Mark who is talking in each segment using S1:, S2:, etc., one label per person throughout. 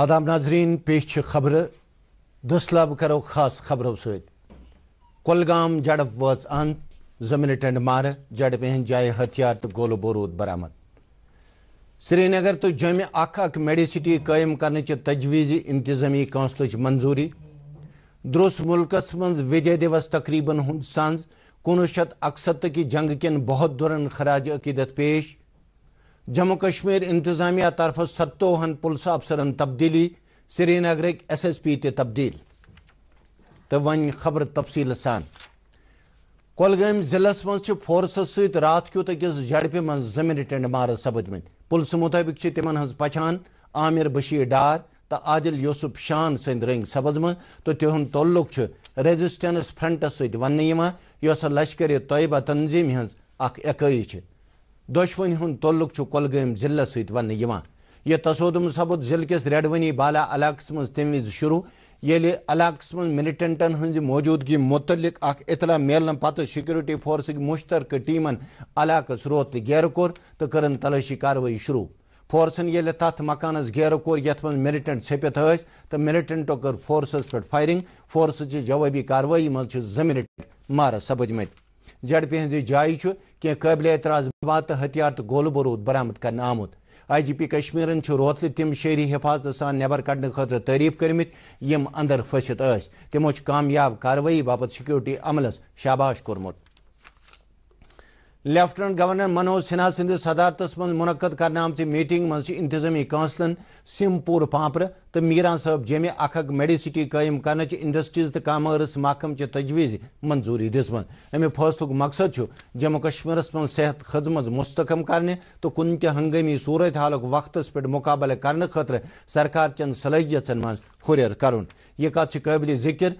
S1: आदाब नाजरीन पेश खबर दसलब करो खास खबरों सलगाम जड़प वज अंत जं मिलिटेंट मार जड़प हंद जाए हथियार तो गोलो बरूद बरामद श्रीनगर तो जम अख मेडिसिटी कायम कर तजवीजी इंतजामी कौंसल मंजूरी द्रुस मुल्कस मज विजय दिवस तकरीबन हंद सज कुनवुह शत अकसत की जंग किन बहुत दुरन खराज अकीदत पेश जम्मू कश्मीर इंतजामिया तरफ सत्तोहन पुलिस अफसरन तब्दीली श्रीनगर एस एस पी ते तब्दील तो वन खबर तफसील सान कलगम जिलस मज फोर्स सत रात क्युत अकिस झड़पि मं जमीन टेंड मार सपदम पुलिस मुताबिक तिमन हज पछान आमिर बशीर डार तो आदिल यूसुफ शान सद रंग सपदम तो तिहद तल्लुक रेजिस्टेंस फ्रंटस सत वन लश्कर तयबा तंजीम हज अक दोशवनि हूं तल्लुक कलगम जिलस सन यह तसोदम सपद जिल किस रेडवनी बाला इलाकस मज तमि वज शुरू ये इलाकस मज मिलिटेंटन हज मौजूदगी मुतलिक अख इतला मिलन पत सिक्योरिटी फोर्स मुश्तरक टीमन इलाकस रोत गेर कोर तो करन तलाशी कार्रवाई शुरू फोर्सन ये तथ मकान गेर कोर ये मज मिलिटेंट छपित तो मिलिटेंटो कर फोर्सस पे फायरिंग फोर्स जवाबी कार्रवाई मज जि मिलिटेंट मार सपदम जेड पी हज जाय कह कबिल एतराज मवाद हथियार तो गोल बरूद बरामद कर आमुत आई जी पी कश्मीरन रोतल तम शहरी हिफाजत सान नबर कड़ खतर तारीफ करमित यम अंदर फसित तमो कामयाब कार्रवाई बापत सिक्योरिटी अमलस शाबाश कोर्मुत लेफ्टिनेंट गवर्नर मनोज सिन्हा सदारत मन मुनद कर मीटिंग मज इंतजामी कौंसलन सिमपुर पापर तो मीरा साहब जमे अख मेडिसिटी कायम कर इंडस्ट्रीज तो कामर्स महकम चि तजवीज मंजूरी दिजम अमे फैसलुक मकसद जम्मू कश्मीर मं सेहत खदमत मुस्तकम कर तो कुन तह हंगमी सूरत हाल वक्त पे मुकबल कर खतर सरकार चन सलहियतन मं हुरर कर यह कत काबिल जिक्र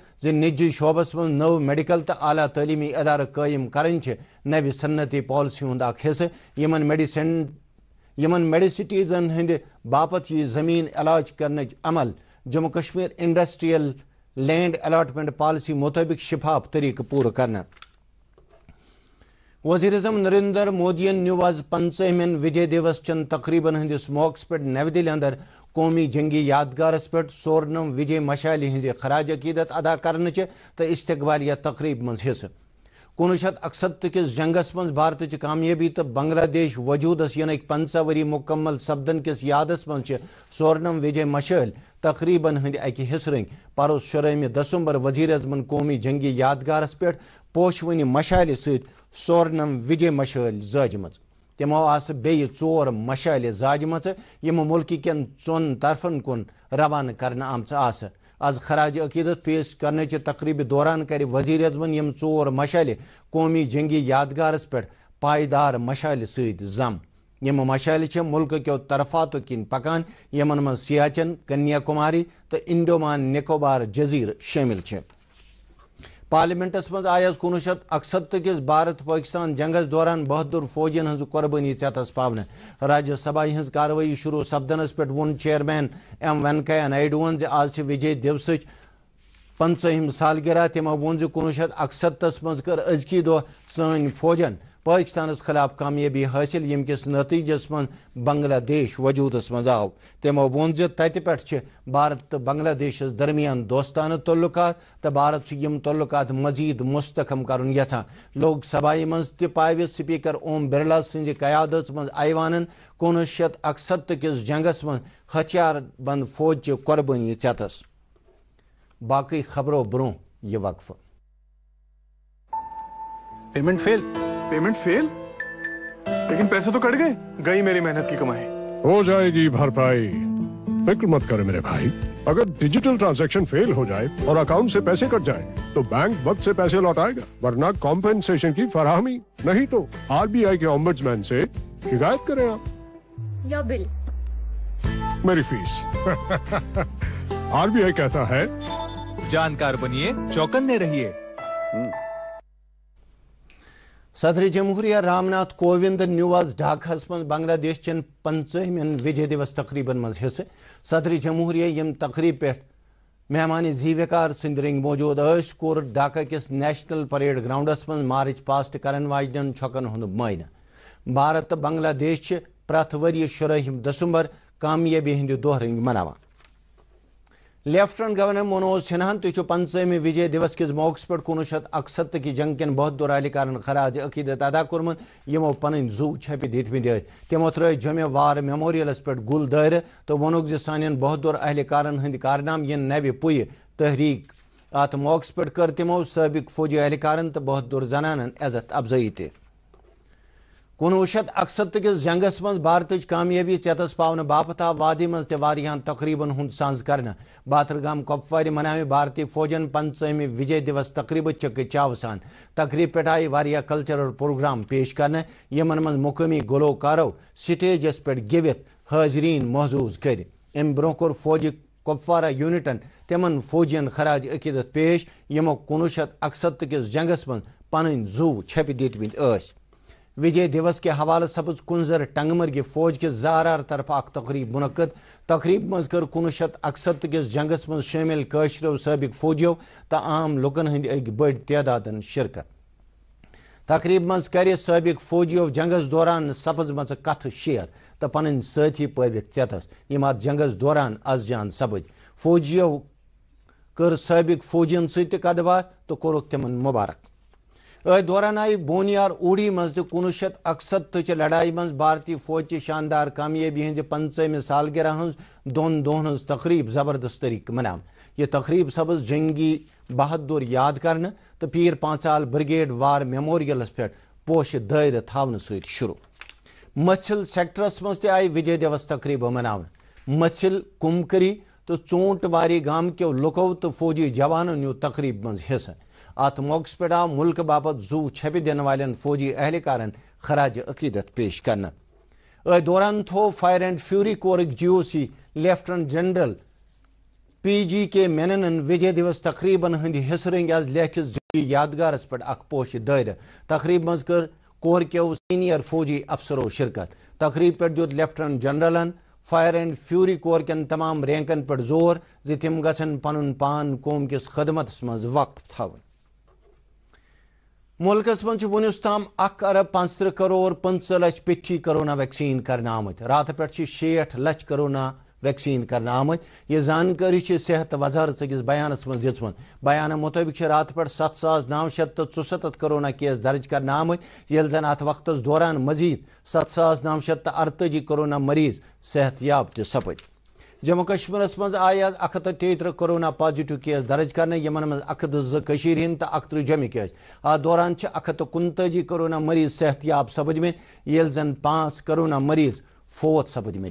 S1: ज शोबस मं नव मेडिकल तो आला तलीमी अदार कायम कर नव सन्नती पॉलिसी हूं हिस्सा यमन मेडिसन यमन मेडिसिटीज़न हंद बापत यह जमीन अलाज करने अमल Jammu Kashmir industrial land allotment policy मुताबिक शिफाफ तरीक पूर कर वजीर अजम नरेंद्र मोदी न्यू आज पंचहमन विजय दिवस चन तकरीबन हंदिस मौक पे नव दिल अंदर कौमी जंगी यादगारस पे सोर्नम विजय मशाली हज खराज अकीदत अदा कर तो इस्तबालिया तकरीब मज हिस्सा कुन शत अकसत कि जंगस मं भारत कामयाबी तो बंगलादेश वजूद यानी पंचा वरी मुकम्मल सपदन किस यादस मोर्णम विजय मशल तकरीबन हंद अक हिसरंग परो शुरम दसंबर वजीर अजमन कौमी जंगी यादगार पे पोशवि मशाल सोर्णम विजय मशल जाजम तमो आस बे जाजम यम मुल्क कन तरफन कन रवाना करना आमच आ आज खराज अकीदत पेश करने तकरीब दौरान कर वजी अजमन यम चोर मशाल कौमी जंगी यादगार पे पायदार मशाल सम यम मशाल मुल्क क्यो तरफात किन पकान यमन मज सियाचन कन्याकुमारी तो इंडोमान निकोबार जजीर शामिल है पार्लिमेंटस मज आय कुन शत अकसत् किस भारत पाकिस्तान जंगस दौरान बहदुर फौजियन हज कुर्बानी चतस पाव राज्यसभा हज कार्रवाई शुरू सपदन पे वोन चेयरमैन एम वेंकैया नायडून आज विजय दिवस पंचहम सालगिरह तमो वोन कुन शत अकसत्तस मज कर अजकी दह सन फौजन पाकिस्तान खिलाफ कामयाबी हासिल यम यमकिस नतीजस मज बंग्लादेश वजूदस मज आव तमो वो जो पे भारत तो बंग्लादेश दरमियान दोस्तान तुल्लुक तो भारत यम तुल्लुक मजीद मुस्तकम कर लोक सभाय मज पाव स्पीकर ओम बिरला सद क्यादत मं आईवान कुन शत अकसत किस जंगस मं हथियार बंद फौज चि कुर्बानी चतस बाकी खबरों ब्रोह यह वक्फ पेमेंट फेल पेमेंट फेल लेकिन पैसे तो कट गए गई मेरी मेहनत की कमाई हो जाएगी भरपाई फिक्र मत करे मेरे भाई अगर डिजिटल ट्रांजैक्शन फेल हो जाए और अकाउंट से पैसे कट जाए तो बैंक वक्त से पैसे लौटाएगा वरना कॉम्पेंसेशन की फराहमी नहीं तो आरबीआई के ऑम्बुड्समैन से शिकायत करें आप या बिल मेरी फीस आरबीआई कहता है जानकार बनिए चौकन्ने रहिए हम्म। सदर जमहूरिया रामनाथ कोविंद न्यूज ढाकस मज बांग्लादेश चन पंचम विजय दिवस तकरीबन मज हिस्से सदर जमहूरिया यम तकरीब पे मेहमान जीविकार सिंद रिंग मौजूद कोर ढाका किस नेशनल परेड ग्राउंडस मज मार्च पास्ट कर वाजन छोकन हूं मायन भारत तो बंगलादेश प्रथ वर शुरहम दसंबर कामयाबी हंद दोह रिंग मनावान लेफ्टिनेंट गवर्नर मनोज सिन्हान तुह पंचम विजय दिवस किस मौक पे कुन शत अकसत कि जंग कन बहुत रैलिकारन खराज अकीदत अदा कोर्मत यमो पन जू छपि दितम तमो त्रे जमे वार मेमोरियलस पे गुल दर तो वोनुक सान बहदुर अहलकारन हंद कारनाम यन नव पुय तहरीक अत मौक पे कर तमो सबक फौजी अहलकारन तो बहुत बहदुर जनानन इज्जत अफजई त कनुह शत अकसत किस जंगस मं भारत कामयाबी चतस पाने बापत आव वादी मं तहन तकरीबन हूं साज कर बातरगाम कपवार मना भारतीय फौजन पंचहमि विजय दिवस तकरीब चक चाव सान तकरीब पे आये कल्चरल प्रोग्राम पेश कर यमन मं मुकमी गलोकारो स्टेजस पे गिवित हाजरीन महजूज कर अम ब्रोह कोर फौज कपवारा यूनिटन तम फौजन खराज अकीदत पेश यमो कनुह शत अकसत किस जंगस मं पन जू छपि दितव विजय दिवस के हवाले सपज कुंजर टंगमरगि फौज के जारार तरफ अख तकरीब मुनद तकरीब मज कर कुन शत अकसत किस जंगस मज शामिल कशरों सबक फौजियों तो आम लुकन हंद बड़ तदादन शिरकत तकरीब मज कर सबक फौजियों जंगस दौरान सपज मज कथ शेयर तो पन सी पविक चतस यम अ जंगस दौरान जान सपज फौजियों कर सबक सत कदबा तो कोरुक तिम मुबारक दौरान आई बोनियार ओडी मज कुछ शत अकसत् चि लड़ाई मज भारतीय फौज की शानदार कामयाबी हज पंचम सालगिरह हज दोन दोहन हज तकरीब जबरदस्त तरीक मना यह तकरीब सबस जंगी बहादुर याद कर तो पीर पांचाल ब्रिगेड वार मेमोरियल पे पोश दायर थावन शुरू मछिल सेक्टरस मज आई विजय दिवस तकरीब मना मछिल कुमकरी तो चोंटवारी गाम क्यों लुको तो फौजी जवानों न्यू तकरीब मज हिस्सा अत मौक पे आव मुल्क बापत जू छपि दिन वाले फौजी अहलकार खराज अकीदत पेश कर दौरान थो fire and fury corps G O C lieutenant general P G K Menon विजय दिवस तकरीबन हंद हिस्सरंग आज लेख यादगारस पे पोश दायर तकरीब मर कोर क्यो सीनियर फौजी अफसरों शिरकत तकरीब पे दुत लेफ्टिनेंट जनरलन फायर एंड फ्यूरी कोर कन तमाम रैंकन पे जोर जिम ग पन पान कौम किस खदमत मज वक्त थवन मुल्क मं वनुस तम अख अरब पंच करोर पंच लच पिठी करोना वैक्सीन कर आमत रात पे शेठ लच करोना वैक्सीन कर आमत यह जानकारी सेहत वजारत अकिस बयानस मं दिम बयान मुताबिक रात पे सत सा नौ शत तो चुसत करोना केस दर्ज कर आमत ये जन अत वक्त दौरान मजीद सत सा नौ शत तो अरतजी करोना मरीज सेहत याब तपद जम्मू कश्मीरस मज आय अख तेतर कोरोना पॉजिटिव केस दर्ज कर अख जशर हिंद तो अकतृ जमि केस दौरान अख कुनताजी कोरोना मरीज सेहत सेहतियाब सपदमें ये जन पांच कोरोना मरीज फोत सपदमें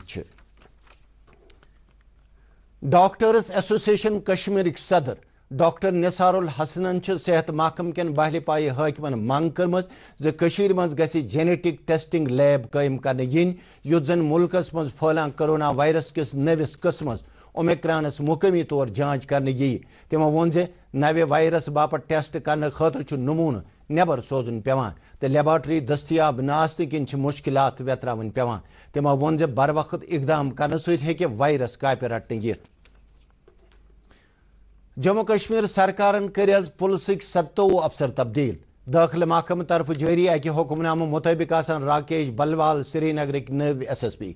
S1: डॉक्टर्स एसोसिएशन कश्मीर सदर डॉक्टर निसारुल हसनन सेहत महकम कें बहल पाई हाकम मंग कर्म जशर जेनेटिक टेस्टिंग लैब कायम कर मुल्क मज फलान करोना वायरस किस नवस कस्म ओमिक्रानस मुकमी तौर जांच कर तमो वो जे नवे वायरस बाप टेस्ट कर खुद नमून नबर सोजन पे तो लेबार्टरी दस्तियाब नास्त किन मुश्किल वेतरावन पे तमो वोन बर वक्त इकदाम कर सत वायरस कापि रटने यथ जम्मू कश्मीर सरकार कर पुलिस सत्तवु अफसर तब्दील दाखिल महकम तरफ जारी अकि हुक्मनाम मुतबिक राकेश बलवाल श्रीनगर नव एस एस पी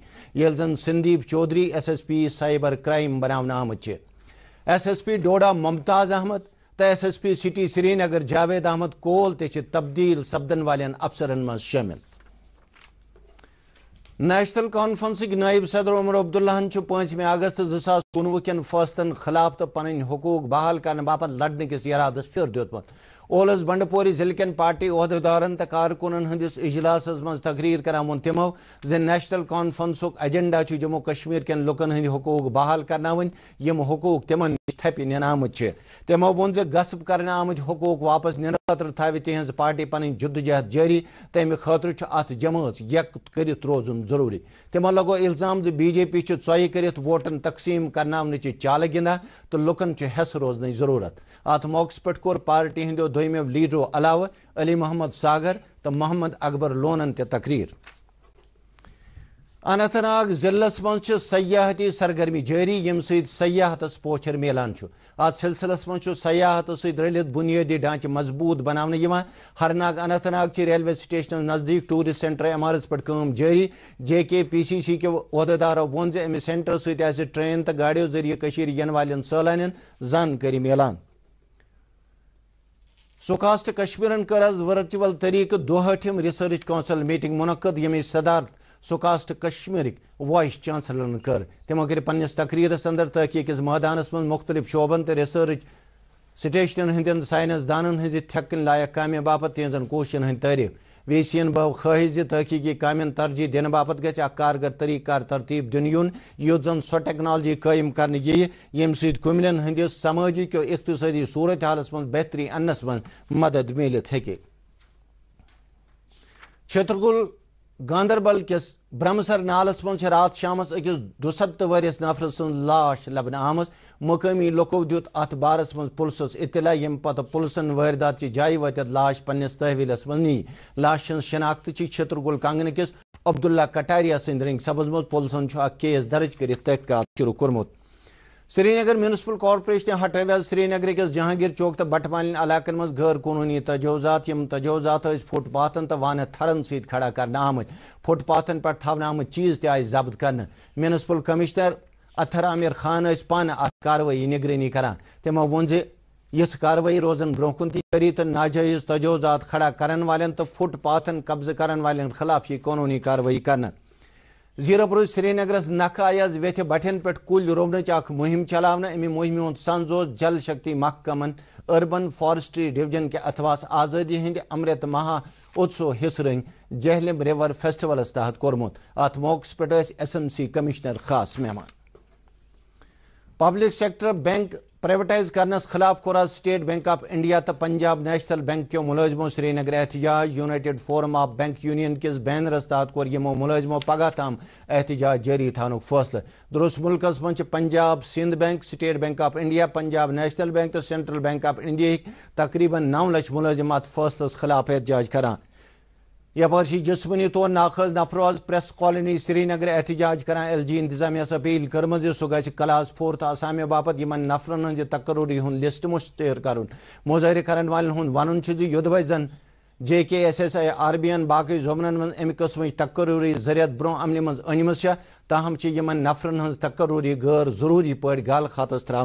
S1: ये जन Sandeep Chaudhary S S P cyber crime बनाव आम S S P Doda Mumtaz Ahmad तो S S P city Srinagar Javed Ahmad कोल तब्दील सपदन वाले अफसर मज शामिल नेशनल कॉन्फ्रेंसिक नायब सदर उमर अब्दुल्लाहन पांचवें अगस्त जस कुनवह खिलाफ तो पन हकूक बहाल कर बाप लड़ने किस इरादस फिर दुतमुत ओलस बंडपोरी जिले कन पार्टी अहदेदारन तो कारकुन हंदिस इजलास मज तकरीर करान वो तमो ज national conference agenda Jammu Kashmir कन लुकन हंद हकूक बहाल करना यम हकूक तिमन थपि नम तमो वोन जो गसब कर हकूक वापस नुन खतर थवे तिज पार्टी पी जुदजहद जारी तमें खतर अत जमात यक कर रोजन जरूरी तमो लगो इल्जाम जो बीजेपी चोय कर वोटन तकसीम करनावन चाल गिंदा तो लुकन हस रोजन जरूरत अत मौकस पे कोर पार्टी हंदो दोमो लीडरों अलाव अली मोहम्मद सागर तो मोहम्मद अकबर लोन तकरीर नाग जिलस मज सयाहती सरगर्मी जारी यम सयाहत पोचर मिलान अत सिलसिलस मज सयाहत सलित बुनियादी ढांच मजबूत बना हरनाग अनंतनाग चि रेलवे स्टेशन नजदीक टूरिस्ट सेंटर इमारत पे कम जारी जे के पी सी सी क्यों अहदेदारों वोन जमि सेंटर सह ट्रेन तो गाड़ियों जरिए वाल सालान जानकारी मिलान सुखास्त कश्मीर कर वर्चुअल तरीक दोहठम रिसर्च कौंसल मीटिंग मुनद यमी सदारत سُکاسٹ کشمیٖرٕکۍ وایِس چانسلرن کٔر تِمو کٔر پنٛنِس تقریٖرَس اندر تحقیٖق کِس مٲدانَس منٛز مُختلِف شعبَن تہٕ رِسٲرٕچ سٹیشنَن ہٕنٛدٮ۪ن ساینس دانن ہٕنٛزِ تھٮ۪کٕنۍ لایق کامہِ باپتھ تِہِنٛزن کوٗششن ہٕنٛدۍ تعریٖف وی سی یَن بٲو خٲہِش زِ تحقیٖقی کامٮ۪ن ترجیح دِنہٕ باپتھ گژھِ اکھ کارگر طٔریٖقہٕ کار ترتیٖب دِنہٕ یُن یُتھ زن سۄ ٹیکنالجی قٲیِم کرنہٕ یِیہِ ییٚمہِ سۭتۍ کوٚمنٮ۪ن ہٕنٛدِس سمٲجی کیو اِقتصٲدی صوٗرتہِ حالس منٛز بہتری اَننَس منٛز مدد میٖلِتھ ہیٚکہِ چھترگُل गांदरबल किस ब्रह्मसर नालस मे रात शाम अकिस दुसत वरस नफर सं लाश लबन आम मकामी लुको दुत अत बारस मं पुलिस इतला यम पत पुलिसन वारदात चि जाय वत लाश पन्नस तहवीलस मं नी लाश हज शनाख्त चि छतरगुल कांगन किस अब्दुल्ला कटारिया सिंद रिंग सबज मं पुलिसन केस दर्ज कर तहकात शुरू कर्मुत श्रीनगर म्यूनसिपल कॉर्पोरेशन हटव आज श्रीनगर जहांगीर चौक तो बटवाल वाल इलाकन मं गैर कनूनी तजोजात यम तजोजात फुट पाथन तो वान थरन सड़ा कर आम फुट पाथन पे थवन आम चीज ते जब्त कर म्यूनसिपल कमिश्नर अथर आमिर खान पान अत कार्रवाई निगरानी करान तमो वो यह कार्रवाई रोजन ब्रोह कुन तरी तो नाजायज तजोजात खड़ा कर वाले तो फुट पाथन कब्ज कर वाले खिलाफ यह कानूनी कार्रवाई करना जीरो ब्रुज श्रीनगर नख आयज वेथ बटन पे कुल रोवन मुहिम चलान अमि मुहिम हूं जल शक्ति महकमन अर्बन फॉरेस्ट्री डिवीजन के अथवास आजादी हंद अमृत महा उत्सव रंग जहलम रिवर फेस्टिवलस तहत कोर्मुत अत मौक पे एस एम सी कमिश्नर खास मेहमान पब्लिक सेक्टर बैंक प्राइवेटाइज कर खिलाफ कौर स्टेट बैंक ऑफ इंडिया तो पंजाब नेशनल बैंक क्यों मुलजमों श्रीनगर एहतजाज united forum of bank union किस बैनरस तहत कौर यमो मुलजमो पगह तम एहतजाज जारी थानुक फैसल दुरुस मुल्क मं Punjab Sindh bank state bank of India Punjab national bank तो सेंट्रल बैंक ऑफ इंडिया तकरीबन नौ लक्ष मुलजमत फैसल खिलाफ एहतजाज करा यपर जिसमनी तौर नाखज नफरोज प्रेस कॉलोनी श्रीनगर एहतजाज कर एल जी इंतजामिया अपील कर्म सह ग क्लास फोर्थ असामे बापत इन नफरन हज तकरूरी हूं लिस्ट मुश्तर कर मुजाहरे कर वन युदव जन J K S S I R B N बा जोमन मं अमि कस्म तकरूरी जरियत ब्रो अमन मं अनिमस ताहम इन नफरन हज तकरूरी गैर जरूरी पे गाल खातस त्रा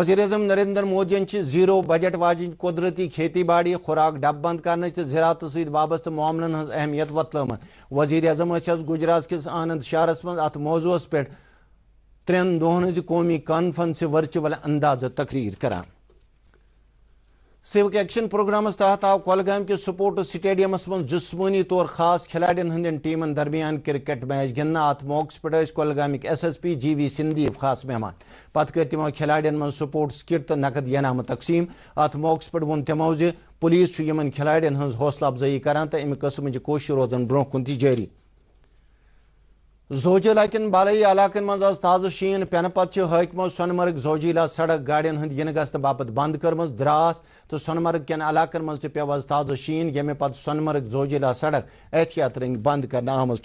S1: अजम नरेंद्र मोदीन जीरो बजट वाजि कुदरती खेती बाड़ी खुराक डब बंद कर ज़रात सबस्त मामलन हज अहमियत वतलम वजीर अजम गुजरात किस आनंद शहर मज मौजूस पे त्रेन दोहन कौमी कानफ्रेंस वर्चुअल अंदाज तकरीर करा सिविक एक्शन प्रोग्राम तहत आव कलगाम के सपोर्टस स्टेडियमस में जिसमानी तौर खास खिलाड़ियों हंद टीम दरमियान क्रिकेट मैच गिंद अत मौक पे कलगामिक S S P G V Sandeep खास मेहमान पत् कर तमो खिलाड़ियों में सपोर्ट्स किट तो नकद इनाम तकसीम अत मौक पे वो तमो पुलिस इन खिलाड़ियों हौसला अफजाई करान तो अमि कस्म कोशिश रोजन ब्रोह कुन जारी जोजिल अकिन बालई इलाक मज ताज शीन पेन पे सोनमर्ग जोजिला सड़क गाड़न हंद इन गश्त बंद करम द्रास तो सोनमर्ग कन इलाकन मज पे आज ताज शीन ये पोनमर्ग सोनमर्ग जोजिला सड़क एहतियात रंग बंद कर आम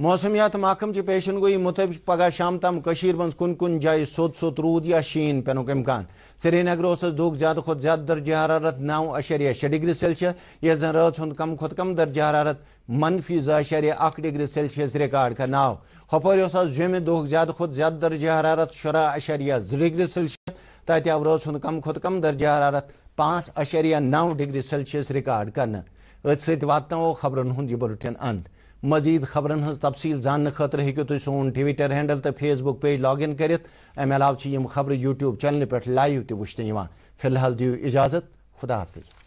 S1: मौसमियात महकम के पेशन गोई मुतब पगह शाम तम मज कुन कुन जाए सोत सोत रूद या शीन पेनुक इम्कान श्रीनगर उस दुख ज्यादा खुद ज्यादा दर्ज हरारत नौ अशरिया शे डिग्री सेल्सियस यह जन रात हुद कम खुद कम दर्ज हरारत मनफी जि अशरिया अख डिग्री सेल्सियस रिकॉर्ड का नाव हपर उस जुमे दुख ज्यादा खुद ज्यादा दर्ज हरारत शुरा अशरिया जि डिग्री सेल्सियस तत आव रात हुद कम खुद कम दर्ज हरारत पांच अशरिया नौ डिग्री सेल्सियस रिकॉर्ड कर अत सत वातो खबरन हूं यह बुलेटिन अंत मजीद खबर हज तफसील जानने खतर हूँ सोन ट्विटर हैंडल तो फेसबुक पेज लॉग इन कर यम खबर यूट्यूब चैनल पे लाइव तुशत फिलहाल दू इजाजत खुदा हाफिज़